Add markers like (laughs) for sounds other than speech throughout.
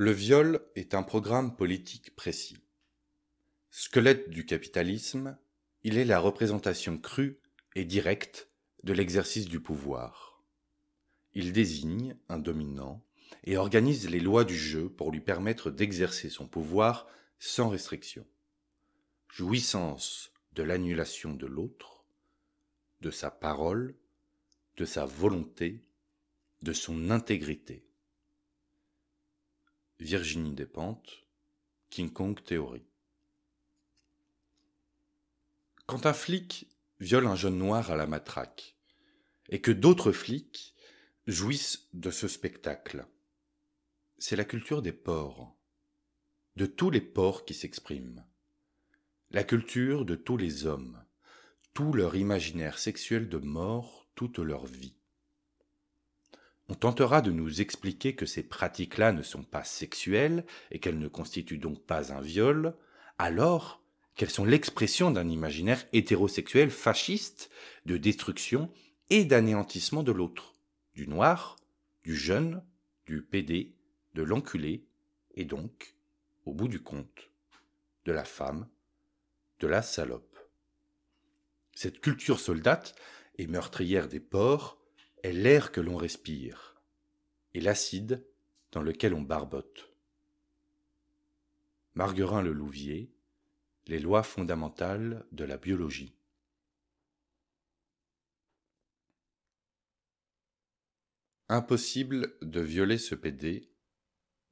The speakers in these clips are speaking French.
Le viol est un programme politique précis. Squelette du capitalisme, il est la représentation crue et directe de l'exercice du pouvoir. Il désigne un dominant et organise les lois du jeu pour lui permettre d'exercer son pouvoir sans restriction. Jouissance de l'annulation de l'autre, de sa parole, de sa volonté, de son intégrité. Virginie Despentes, King Kong théorie. Quand un flic viole un jeune noir à la matraque, et que d'autres flics jouissent de ce spectacle, c'est la culture des porcs, de tous les porcs qui s'expriment, la culture de tous les hommes, tout leur imaginaire sexuel de mort, toute leur vie. On tentera de nous expliquer que ces pratiques-là ne sont pas sexuelles et qu'elles ne constituent donc pas un viol, alors qu'elles sont l'expression d'un imaginaire hétérosexuel fasciste de destruction et d'anéantissement de l'autre, du noir, du jeune, du pédé, de l'enculé, et donc, au bout du compte, de la femme, de la salope. Cette culture soldate et meurtrière des porcs est l'air que l'on respire et l'acide dans lequel on barbote. Marguerin le Louvier, Les lois fondamentales de la biologie. Impossible de violer ce PD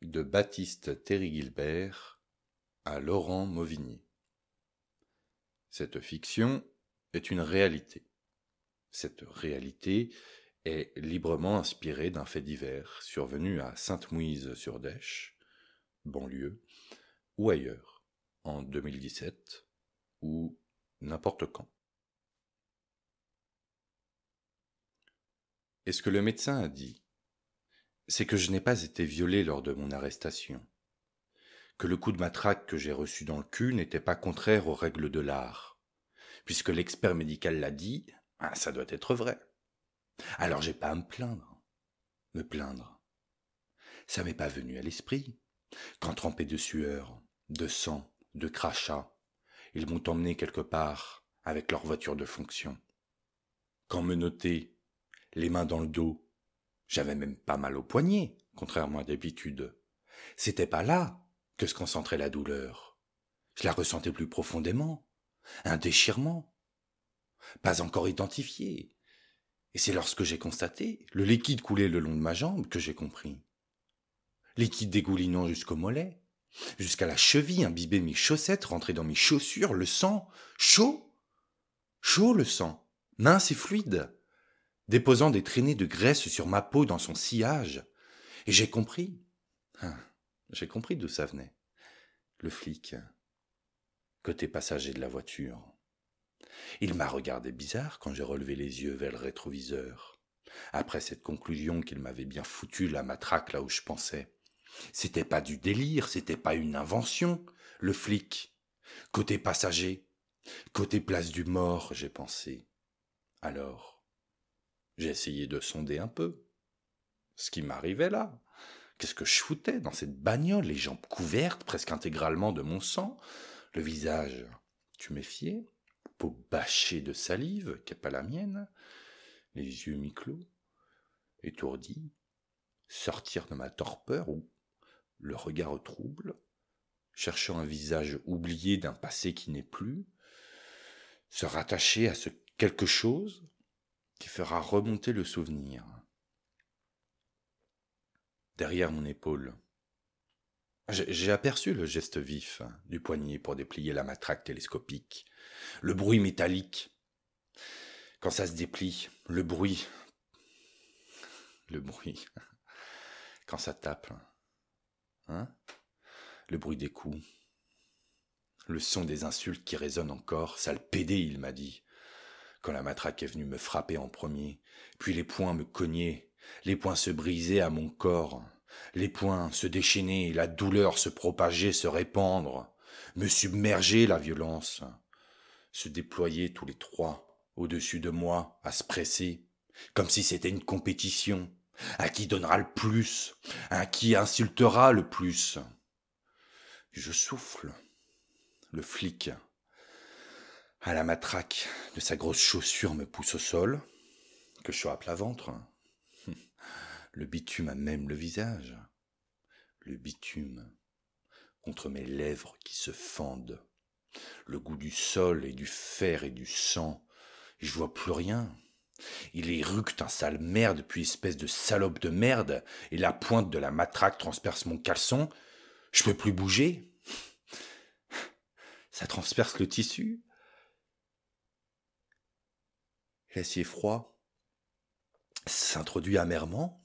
de Baptiste Terry Gilbert à Laurent Mauvigny. Cette fiction est une réalité. Cette réalité est librement inspiré d'un fait divers survenu à Sainte-Mouise-sur-Dèche, banlieue, ou ailleurs, en 2017, ou n'importe quand. Et ce que le médecin a dit, c'est que je n'ai pas été violé lors de mon arrestation, que le coup de matraque que j'ai reçu dans le cul n'était pas contraire aux règles de l'art, puisque l'expert médical l'a dit, ah, ça doit être vrai. Alors j'ai pas à me plaindre. Hein. Me plaindre. Ça m'est pas venu à l'esprit. Quand trempé de sueur, de sang, de crachats, ils m'ont emmené quelque part avec leur voiture de fonction. Quand menotté, les mains dans le dos, j'avais même pas mal au poignet, contrairement à d'habitude. C'était pas là que se concentrait la douleur. Je la ressentais plus profondément, un déchirement, pas encore identifié, et c'est lorsque j'ai constaté le liquide couler le long de ma jambe que j'ai compris. Liquide dégoulinant jusqu'au mollet, jusqu'à la cheville, imbibé mes chaussettes, rentré dans mes chaussures, le sang, chaud, chaud le sang, mince et fluide, déposant des traînées de graisse sur ma peau dans son sillage. Et j'ai compris. Hein, j'ai compris d'où ça venait. Le flic, côté passager de la voiture. Il m'a regardé bizarre quand j'ai relevé les yeux vers le rétroviseur. Après cette conclusion qu'il m'avait bien foutu la matraque là où je pensais. C'était pas du délire, c'était pas une invention. Le flic. Côté passager. Côté place du mort, j'ai pensé. Alors, j'ai essayé de sonder un peu. Ce qui m'arrivait là. Qu'est-ce que je foutais dans cette bagnole, les jambes couvertes presque intégralement de mon sang, le visage tu méfiais peau bâchée de salive, qui n'est pas la mienne, les yeux mi-clos, étourdi, sortir de ma torpeur ou le regard trouble, cherchant un visage oublié d'un passé qui n'est plus, se rattacher à ce quelque chose qui fera remonter le souvenir. Derrière mon épaule, j'ai aperçu le geste vif du poignet pour déplier la matraque télescopique, le bruit métallique, quand ça se déplie, le bruit, le bruit, (laughs) quand ça tape, hein le bruit des coups, le son des insultes qui résonnent encore, sale pédé, il m'a dit, quand la matraque est venue me frapper en premier, puis les poings me cognaient, les poings se brisaient à mon corps, les poings se déchaînaient, la douleur se propager se répandre, me submerger la violence se déployer tous les trois, au-dessus de moi, à se presser, comme si c'était une compétition, à qui donnera le plus, à qui insultera le plus. Je souffle. Le flic, à la matraque de sa grosse chaussure, me pousse au sol, que je sois à plat ventre. Le bitume a même le visage. Le bitume contre mes lèvres qui se fendent le goût du sol et du fer et du sang. je vois plus rien. Il éructe un sale merde, puis espèce de salope de merde, et la pointe de la matraque transperce mon caleçon. Je peux plus bouger. Ça transperce le tissu. L'acier froid s'introduit amèrement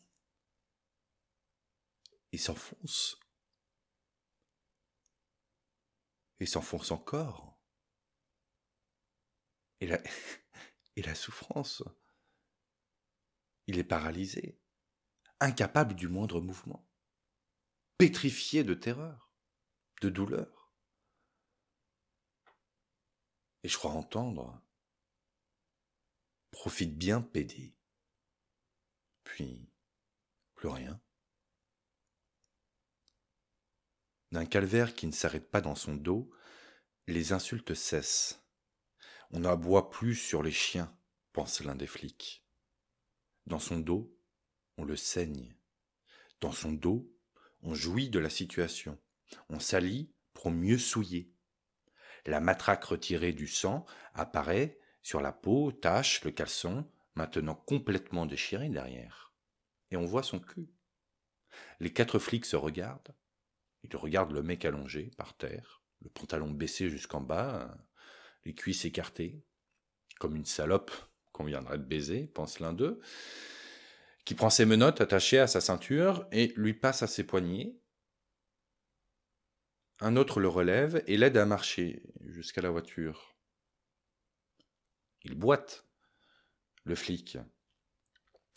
et s'enfonce Il s'enfonce encore. Et la, (laughs) et la souffrance. Il est paralysé, incapable du moindre mouvement, pétrifié de terreur, de douleur. Et je crois entendre Profite bien, Pédé. Puis, plus rien. d'un calvaire qui ne s'arrête pas dans son dos, les insultes cessent. On n'aboie plus sur les chiens, pense l'un des flics. Dans son dos, on le saigne. Dans son dos, on jouit de la situation. On s'allie pour mieux souiller. La matraque retirée du sang apparaît sur la peau, tache, le caleçon, maintenant complètement déchiré derrière. Et on voit son cul. Les quatre flics se regardent, il regarde le mec allongé par terre, le pantalon baissé jusqu'en bas, les cuisses écartées, comme une salope qu'on viendrait de baiser, pense l'un d'eux, qui prend ses menottes attachées à sa ceinture et lui passe à ses poignets. Un autre le relève et l'aide à marcher jusqu'à la voiture. Il boite, le flic.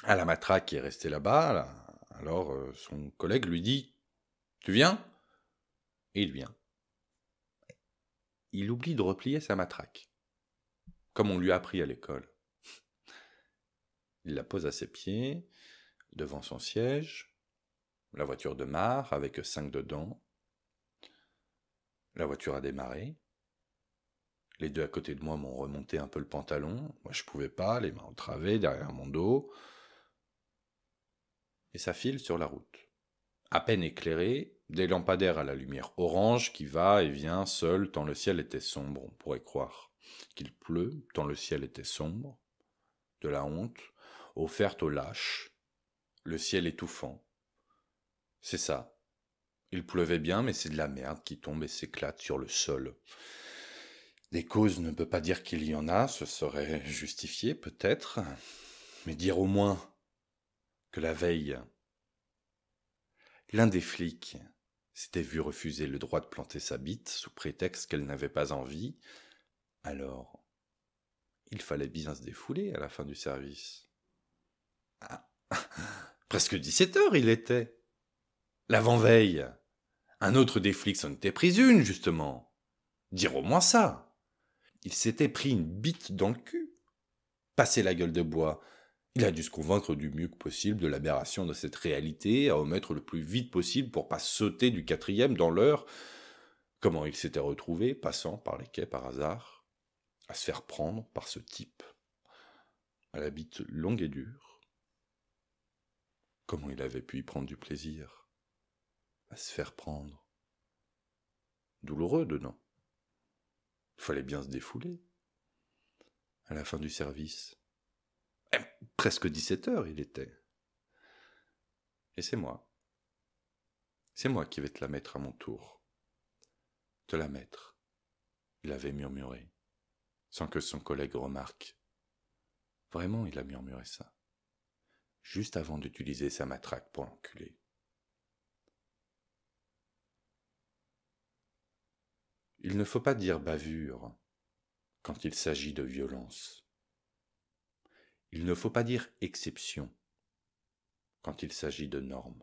À la matraque qui est restée là-bas, alors euh, son collègue lui dit Tu viens il vient. Il oublie de replier sa matraque, comme on lui a appris à l'école. Il la pose à ses pieds, devant son siège, la voiture de démarre avec cinq dedans. La voiture a démarré. Les deux à côté de moi m'ont remonté un peu le pantalon. Moi, je pouvais pas, les mains entravées derrière mon dos. Et ça file sur la route. À peine éclairée, des lampadaires à la lumière orange qui va et vient seul tant le ciel était sombre, on pourrait croire qu'il pleut tant le ciel était sombre, de la honte, offerte aux lâches, le ciel étouffant. C'est ça. Il pleuvait bien, mais c'est de la merde qui tombe et s'éclate sur le sol. Des causes ne peut pas dire qu'il y en a, ce serait justifié peut-être, mais dire au moins que la veille, l'un des flics s'était vu refuser le droit de planter sa bite sous prétexte qu'elle n'avait pas envie. Alors, il fallait bien se défouler à la fin du service. Ah, (laughs) presque sept heures il était. L'avant-veille. Un autre des flics en était pris une, justement. Dire au moins ça. Il s'était pris une bite dans le cul. Passer la gueule de bois, il a dû se convaincre du mieux que possible de l'aberration de cette réalité, à omettre le plus vite possible pour pas sauter du quatrième dans l'heure. Comment il s'était retrouvé, passant par les quais par hasard, à se faire prendre par ce type, à la bite longue et dure. Comment il avait pu y prendre du plaisir, à se faire prendre. Douloureux dedans. Il fallait bien se défouler. À la fin du service, eh, presque 17 heures il était. Et c'est moi. C'est moi qui vais te la mettre à mon tour. Te la mettre, il avait murmuré, sans que son collègue remarque. Vraiment, il a murmuré ça, juste avant d'utiliser sa matraque pour l'enculer. Il ne faut pas dire bavure quand il s'agit de violence. Il ne faut pas dire exception quand il s'agit de normes.